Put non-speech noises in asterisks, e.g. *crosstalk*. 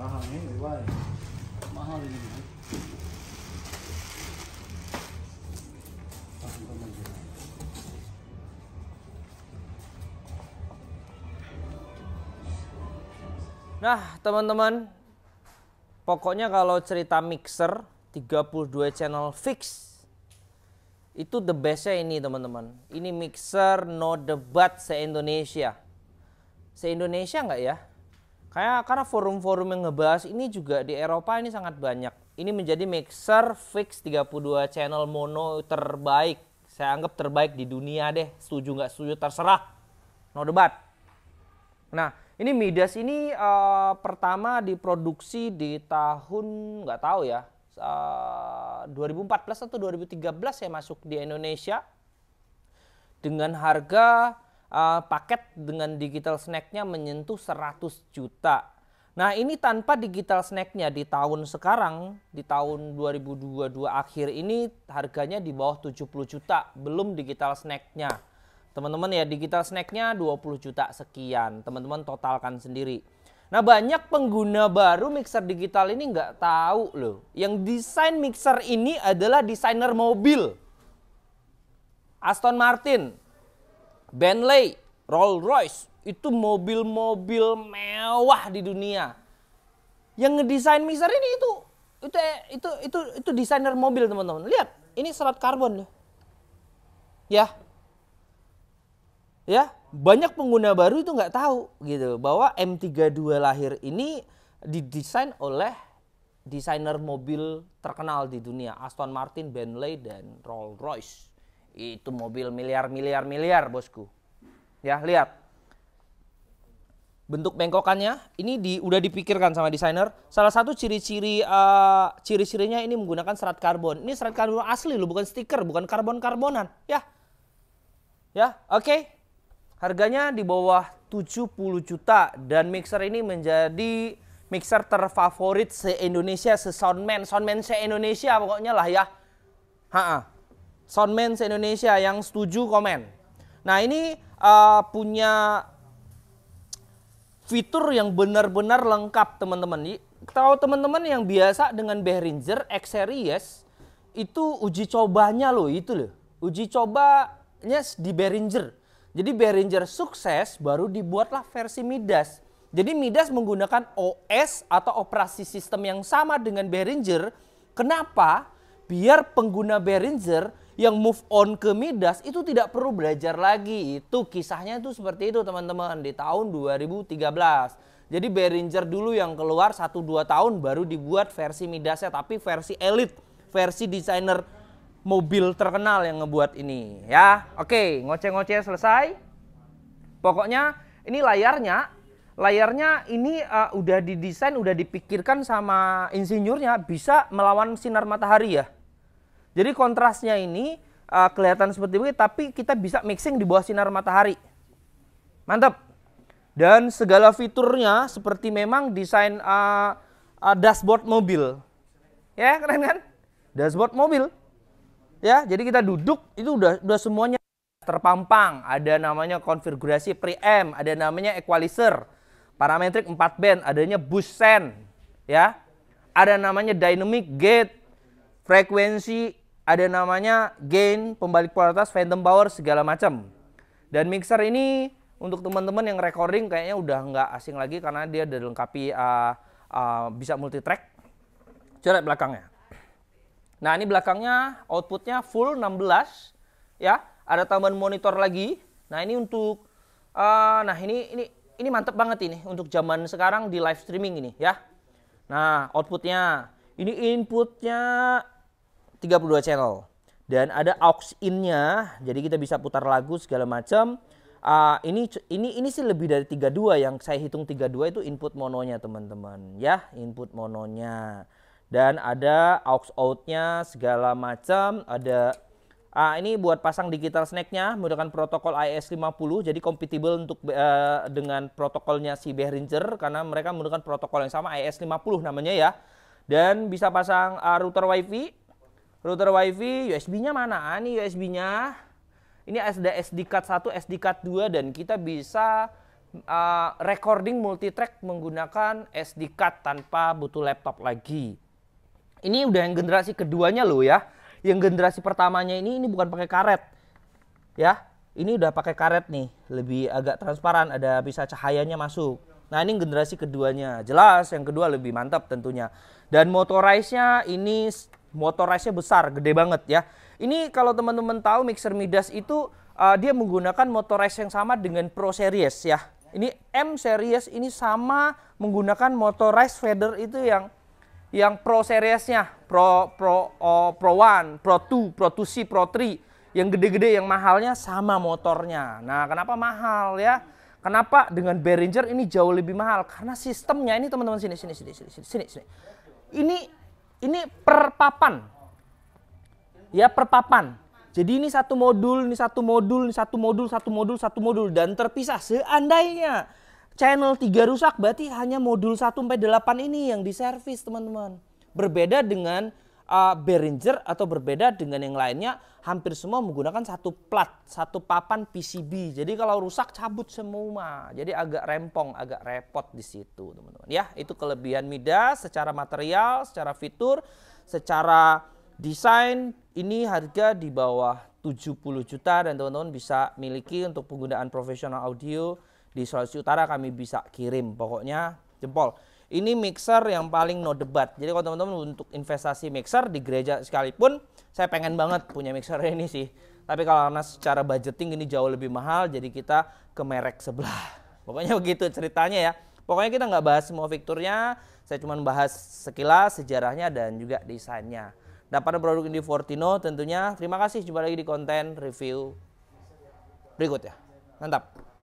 Nah, teman-teman, pokoknya kalau cerita mixer 32 channel fix itu the bestnya ini teman-teman ini mixer no debat se Indonesia se Indonesia nggak ya Kayak karena forum-forum yang ngebahas ini juga di Eropa ini sangat banyak. Ini menjadi mixer fix 32 channel mono terbaik. Saya anggap terbaik di dunia deh. Setuju nggak setuju terserah. No debat. Nah, ini Midas ini uh, pertama diproduksi di tahun nggak tahu ya. Uh, eh, 2014 atau 2013 saya masuk di Indonesia dengan harga uh, paket dengan digital snack-nya menyentuh 100 juta. Nah ini tanpa digital snack-nya di tahun sekarang, di tahun 2022 akhir ini harganya di bawah 70 juta, belum digital snack-nya. Teman-teman ya digital snack-nya 20 juta sekian, teman-teman totalkan sendiri. Nah banyak pengguna baru mixer digital ini nggak tahu loh. Yang desain mixer ini adalah desainer mobil. Aston Martin, Bentley, Rolls Royce, itu mobil-mobil mewah di dunia. Yang ngedesain Mister ini itu itu itu itu itu desainer mobil teman-teman. Lihat, ini serat karbon loh. Ya. Ya, banyak pengguna baru itu nggak tahu gitu bahwa M32 lahir ini didesain oleh desainer mobil terkenal di dunia Aston Martin, Bentley dan Rolls Royce. Itu mobil miliar-miliar-miliar bosku. Ya, lihat. Bentuk bengkokannya ini di, udah dipikirkan sama desainer. Salah satu ciri-ciri uh, ciri-cirinya ini menggunakan serat karbon. Ini serat karbon asli loh, bukan stiker, bukan karbon-karbonan. Ya. Ya, oke. Okay. Harganya di bawah 70 juta dan mixer ini menjadi mixer terfavorit se-Indonesia, se-soundman, soundman se-Indonesia pokoknya lah ya. Ha -ha. Soundman indonesia yang setuju komen. Nah ini uh, punya fitur yang benar-benar lengkap teman-teman. Tahu teman-teman yang biasa dengan Behringer X Series itu uji cobanya loh itu loh. Uji cobanya di Behringer. Jadi Behringer sukses baru dibuatlah versi Midas. Jadi Midas menggunakan OS atau operasi sistem yang sama dengan Behringer. Kenapa? Biar pengguna Behringer yang move on ke Midas itu tidak perlu belajar lagi. Itu kisahnya itu seperti itu teman-teman di tahun 2013. Jadi Behringer dulu yang keluar 1-2 tahun baru dibuat versi Midasnya tapi versi elit, versi desainer mobil terkenal yang ngebuat ini ya. Oke, ngoceh-ngoceh selesai. Pokoknya ini layarnya, layarnya ini uh, udah didesain, udah dipikirkan sama insinyurnya bisa melawan sinar matahari ya. Jadi kontrasnya ini uh, kelihatan seperti begini, tapi kita bisa mixing di bawah sinar matahari. Mantap. Dan segala fiturnya seperti memang desain uh, uh, dashboard mobil. Ya, keren kan? Dashboard mobil. Ya, jadi kita duduk itu udah udah semuanya terpampang. Ada namanya konfigurasi preamp, ada namanya equalizer, parametrik 4 band, adanya boost send, ya. Ada namanya dynamic gate, frekuensi ada namanya gain, pembalik polaritas, phantom power, segala macam. Dan mixer ini untuk teman-teman yang recording kayaknya udah nggak asing lagi karena dia udah dilengkapi uh, uh, bisa multitrack. Coret belakangnya. Nah ini belakangnya outputnya full 16 ya. Ada tambahan monitor lagi. Nah ini untuk uh, nah ini ini ini mantep banget ini untuk zaman sekarang di live streaming ini ya. Nah outputnya ini inputnya 32 channel dan ada aux innya jadi kita bisa putar lagu segala macam uh, ini ini ini sih lebih dari 32 yang saya hitung 32 itu input mononya teman-teman ya input mononya dan ada aux outnya segala macam ada uh, ini buat pasang digital snack-nya menggunakan protokol IS50 jadi compatible untuk uh, dengan protokolnya si Behringer karena mereka menggunakan protokol yang sama IS50 namanya ya dan bisa pasang uh, router WiFi router WiFi, USB-nya mana? Ah, ini USB-nya. Ini ada SD card 1, SD card 2 dan kita bisa uh, recording multitrack menggunakan SD card tanpa butuh laptop lagi. Ini udah yang generasi keduanya loh ya. Yang generasi pertamanya ini ini bukan pakai karet. Ya, ini udah pakai karet nih, lebih agak transparan, ada bisa cahayanya masuk. Nah, ini generasi keduanya. Jelas yang kedua lebih mantap tentunya. Dan motorize-nya ini Motor race-nya besar, gede banget ya. Ini kalau teman-teman tahu mixer Midas itu uh, dia menggunakan motor race yang sama dengan Pro Series ya. Ini M Series ini sama menggunakan motor race feather itu yang yang Pro Seriesnya, Pro Pro oh, Pro One, Pro 2, Pro 2C, Pro 3 yang gede-gede yang mahalnya sama motornya. Nah, kenapa mahal ya? Kenapa dengan Behringer ini jauh lebih mahal? Karena sistemnya ini teman-teman sini sini sini sini sini sini. Ini ini per papan. Ya, per papan. Jadi ini satu modul, ini satu modul, ini satu modul, satu modul, satu modul dan terpisah. Seandainya channel 3 rusak berarti hanya modul 1 sampai 8 ini yang diservis, teman-teman. Berbeda dengan uh, Behringer atau berbeda dengan yang lainnya hampir semua menggunakan satu plat, satu papan PCB. Jadi kalau rusak cabut semua. Jadi agak rempong, agak repot di situ, teman-teman. Ya, itu kelebihan Midas secara material, secara fitur, secara desain ini harga di bawah 70 juta dan teman-teman bisa miliki untuk penggunaan profesional audio di Sulawesi Utara kami bisa kirim. Pokoknya jempol. Ini mixer yang paling no debat. Jadi kalau teman-teman untuk investasi mixer di gereja sekalipun, saya pengen banget punya mixer *laughs* ini sih. Tapi kalau karena secara budgeting ini jauh lebih mahal, jadi kita ke merek sebelah. *laughs* Pokoknya begitu ceritanya ya. Pokoknya kita nggak bahas semua fiturnya, saya cuma bahas sekilas sejarahnya dan juga desainnya. Dan pada produk Indi Fortino tentunya terima kasih jumpa lagi di konten review berikutnya. Mantap.